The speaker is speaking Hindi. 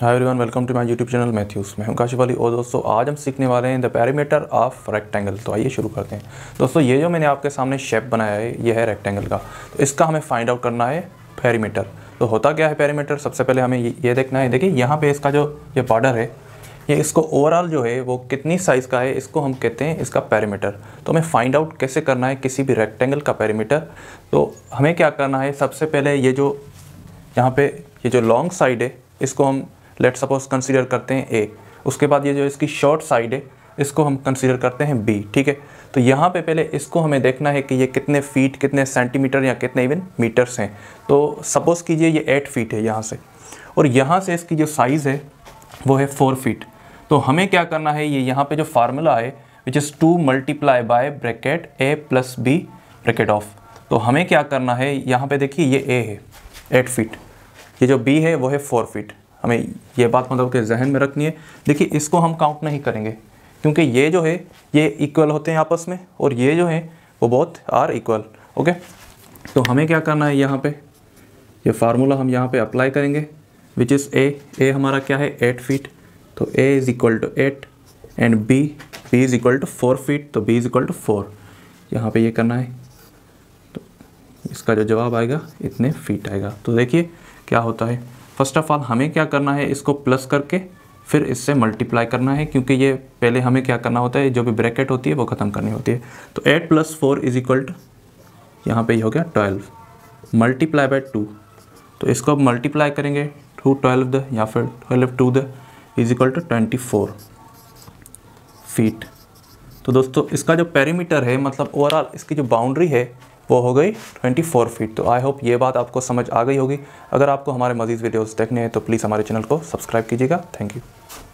hi everyone welcome to my YouTube channel Matthews मैं हूं काशिफ अली और दोस्तों आज हम सीखने वाले हैं द पैरामीटर ऑफ रेक्टेंगल तो आइए शुरू करते हैं दोस्तों ये जो मैंने आपके सामने शेप बनाया है ये है रेक्टेंगल का तो इसका हमें फाइंड आउट करना है पैरीमीटर तो होता क्या है पैरीमीटर सबसे पहले हमें ये देखना है देखिए यहाँ पर इसका जो ये बॉर्डर है ये इसको ओवरऑल जो है वो कितनी साइज़ का है इसको हम कहते हैं इसका पैरीमीटर तो हमें फाइंड आउट कैसे करना है किसी भी रेक्टेंगल का पैरीमीटर तो हमें क्या करना है सबसे पहले ये जो यहाँ पे ये जो लॉन्ग साइड है इसको हम लेट सपोज कंसीडर करते हैं ए उसके बाद ये जो इसकी शॉर्ट साइड है इसको हम कंसिडर करते हैं बी ठीक है तो यहाँ पे पहले इसको हमें देखना है कि ये कितने फीट कितने सेंटीमीटर या कितने इवन मीटर्स हैं तो सपोज़ कीजिए ये एट फीट है यहाँ से और यहाँ से इसकी जो साइज़ है वो है फोर फीट तो हमें क्या करना है ये यहाँ पर जो फार्मूला है which is to multiply by bracket a plus b bracket of तो हमें क्या करना है यहाँ पे देखिए ये ए है एट फीट ये जो बी है वो है फोर फीट हमें ये बात मतलब कि जहन में रखनी है देखिए इसको हम काउंट नहीं करेंगे क्योंकि ये जो है ये इक्वल होते हैं आपस में और ये जो है वो बहुत आर इक्वल ओके तो हमें क्या करना है यहाँ पे ये फार्मूला हम यहाँ पे अप्लाई करेंगे विच इज़ ए ए हमारा क्या है एट फीट तो a is equal to eight and b b is equal to four feet तो b is equal to four यहाँ पे ये करना है तो इसका जो जवाब आएगा इतने फीट आएगा तो देखिए क्या होता है फर्स्ट ऑफ ऑल हमें क्या करना है इसको प्लस करके फिर इससे मल्टीप्लाई करना है क्योंकि ये पहले हमें क्या करना होता है जो भी ब्रैकेट होती है वो ख़त्म करनी होती है तो eight plus four is equal to यहाँ पर ये हो गया ट्वेल्व मल्टीप्लाई बाई टू तो इसको अब मल्टीप्लाई करेंगे टू ट्वेल्व द या फिर twelve two the is equal to twenty four feet तो दोस्तों इसका जो पेरीमीटर है मतलब ओवरऑल इसकी जो बाउंड्री है वो हो गई 24 फीट तो आई होप ये बात आपको समझ आ गई होगी अगर आपको हमारे मजीद वीडियोस देखने हैं तो प्लीज़ हमारे चैनल को सब्सक्राइब कीजिएगा थैंक यू